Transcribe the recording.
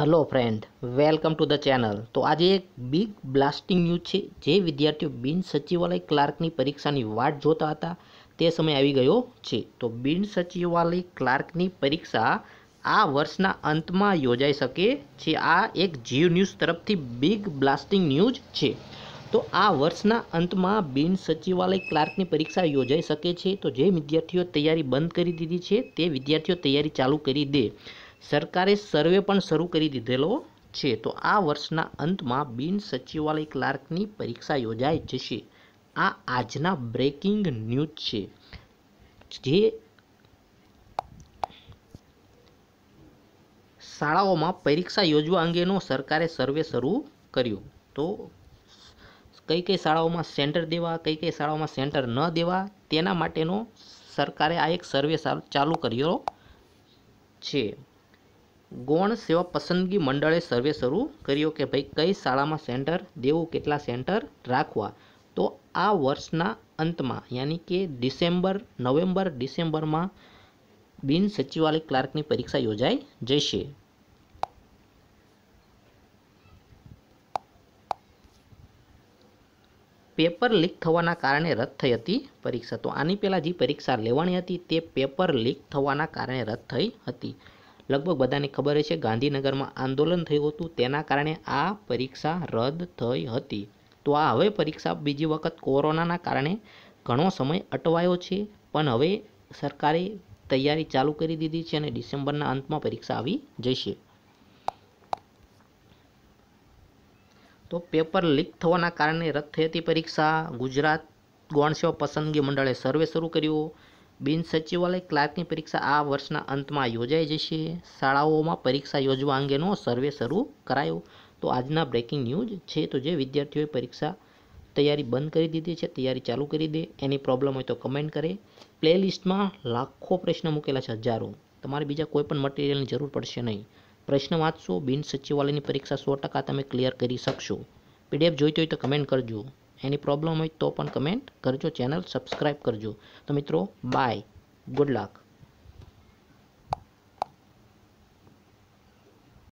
hello friend welcome to the channel તો આજે એક બિગ બ્લાસ્ટિંગ ન્યૂઝ છે જે વિદ્યાર્થીઓ બિન સચિવાલય ક્લાર્કની પરીક્ષાની વાટ જોતા હતા તે સમય આવી ગયો છે તો બિન સચિવાલય ક્લાર્કની પરીક્ષા આ વર્ષના અંતમાં યોજાઈ શકે છે આ એક જીવ ન્યૂઝ તરફથી બિગ બ્લાસ્ટિંગ ન્યૂઝ છે તો આ વર્ષના અંતમાં બિન સચિવાલય ક્લાર્કની પરીક્ષા યોજાઈ શકે છે તો જે વિદ્યાર્થીઓ તૈયારી બંધ કરી દીધી છે તે વિદ્યાર્થીઓ તૈયારી ચાલુ કરી દે સરકારે સર્વે પણ શરૂ કરી દીધેલો છે તો આ વર્ષના અંતમાં બિન સચિવાલય ક્લાર્કની પરીક્ષા યોજાઈ જશે આ આજના બ્રેકિંગ ન્યૂઝ છે જે શાળાઓમાં પરીક્ષા યોજવા અંગેનો સરકારે સર્વે શરૂ કર્યો તો કઈ કઈ શાળાઓમાં સેન્ટર દેવા કઈ કઈ શાળાઓમાં સેન્ટર ન દેવા તેના માટેનો સરકારે આ એક સર્વે ચાલુ કર્યો છે ગૌણ સેવા પસંદગી મંડળે સર્વે શરૂ કર્યો કે ભાઈ કઈ શાળામાં સેન્ટર દેવું કેટલા સેન્ટર રાખવા તો આ વર્ષના અંતમાં યાની કે ડિસેમ્બર નવેમ્બર ડિસેમ્બરમાં બિન સચિવાલય ક્લાર્કની પરીક્ષા યોજાઈ જશે પેપર લીક થવાના કારણે રદ થઈ હતી પરીક્ષા તો આની પહેલાં જે પરીક્ષા લેવાની હતી તે પેપર લીક થવાના કારણે રદ થઈ હતી લગભગ બધાને ખબર છે ગાંધીનગરમાં આંદોલન થયું હતું તેના કારણે આ પરીક્ષા રદ થઈ હતી તો આ હવે પરીક્ષા બીજી વખત કોરોનાના કારણે ઘણો સમય અટવાયો છે પણ હવે સરકારે તૈયારી ચાલુ કરી દીધી છે અને ડિસેમ્બરના અંતમાં પરીક્ષા આવી જશે તો પેપર લીક થવાના કારણે રદ થઈ હતી પરીક્ષા ગુજરાત ગૌણ સેવા પસંદગી મંડળે સર્વે શરૂ કર્યો બિન સચિવાલય ક્લાર્કની પરીક્ષા આ વર્ષના અંતમાં યોજાઈ જશે શાળાઓમાં પરીક્ષા યોજવા અંગેનો સર્વે શરૂ કરાયો તો આજના બ્રેકિંગ ન્યૂઝ છે તો જે વિદ્યાર્થીઓએ પરીક્ષા તૈયારી બંધ કરી દીધી છે તૈયારી ચાલુ કરી દે એની પ્રોબ્લેમ હોય તો કમેન્ટ કરે પ્લેલિસ્ટમાં લાખો પ્રશ્ન મૂકેલા છે હજારો તમારે બીજા કોઈ પણ મટીરિયલની જરૂર પડશે નહીં પ્રશ્ન વાંચશો બિન સચિવાલયની પરીક્ષા સો ટકા તમે ક્લિયર કરી શકશો પીડીએફ જોઈતી હોય તો કમેન્ટ કરજો એની પ્રોબ્લેમ હોય તો પણ કમેન્ટ કરજો ચેનલ સબસ્ક્રાઈબ કરજો તો મિત્રો બાય ગુડ લક